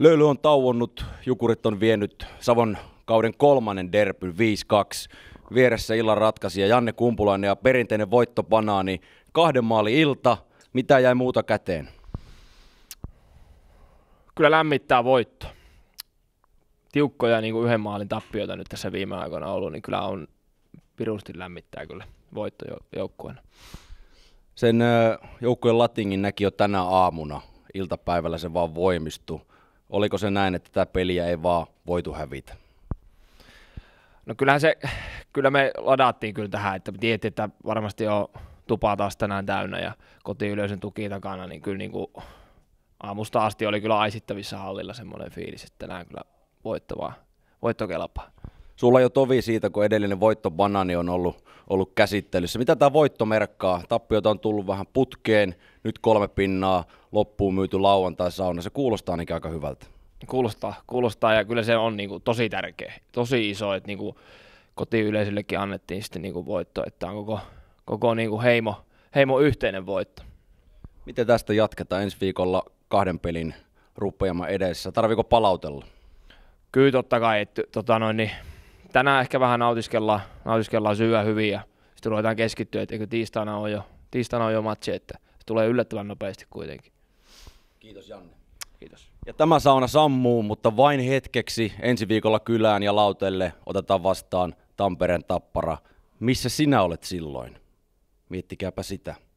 Löyly on tauonnut, Jukurit on vienyt Savon kauden kolmannen derby 5-2. Vieressä illan ratkaisija Janne Kumpulainen ja perinteinen voittopanaani. Kahden maali ilta. Mitä jäi muuta käteen? Kyllä lämmittää voitto. Tiukkoja niin kuin yhden maalin tappioita nyt tässä viime aikoina ollut, niin kyllä on pirusti lämmittää kyllä voitto Sen joukkueen latingin näki jo tänä aamuna. Iltapäivällä se vaan voimistui oliko se näin, että tätä peliä ei vaan voitu hävitä? No kyllähän se, kyllä me ladattiin kyllä tähän, että tiedettiin, että varmasti on tupaa taas tänään täynnä ja kotiyleisön tuki takana, niin kyllä niin kuin aamusta asti oli kyllä aisittavissa hallilla semmoinen fiilis, että tänään kyllä voittavaa, voittokelpaa. Sulla jo tovi siitä, kun edellinen voitto banani on ollut, ollut käsittelyssä. Mitä tämä voitto merkkaa? Tappiota on tullut vähän putkeen, nyt kolme pinnaa, loppuun myyty lauantai sauna. Se kuulostaa ainakin aika hyvältä. Kuulostaa, kuulostaa ja kyllä se on niin kuin, tosi tärkeä, tosi iso, että niin kuin, kotiyleisöllekin annettiin sitten niin kuin, voitto, että on koko, koko niin kuin, heimo, heimo yhteinen voitto. Miten tästä jatketaan ensi viikolla kahden pelin rupeama edessä? Tarviiko palautella? Kyllä totta kai, että tota noin, niin tänään ehkä vähän nautiskellaan, nautiskellaan syyä hyvin ja sitten ruvetaan keskittyä, että eikö tiistaina on jo, tiistaina on jo matsi, että se tulee yllättävän nopeasti kuitenkin. Kiitos Janne. Kiitos. Ja tämä sauna sammuu, mutta vain hetkeksi ensi viikolla kylään ja lautelle otetaan vastaan Tampereen tappara. Missä sinä olet silloin? Miettikääpä sitä.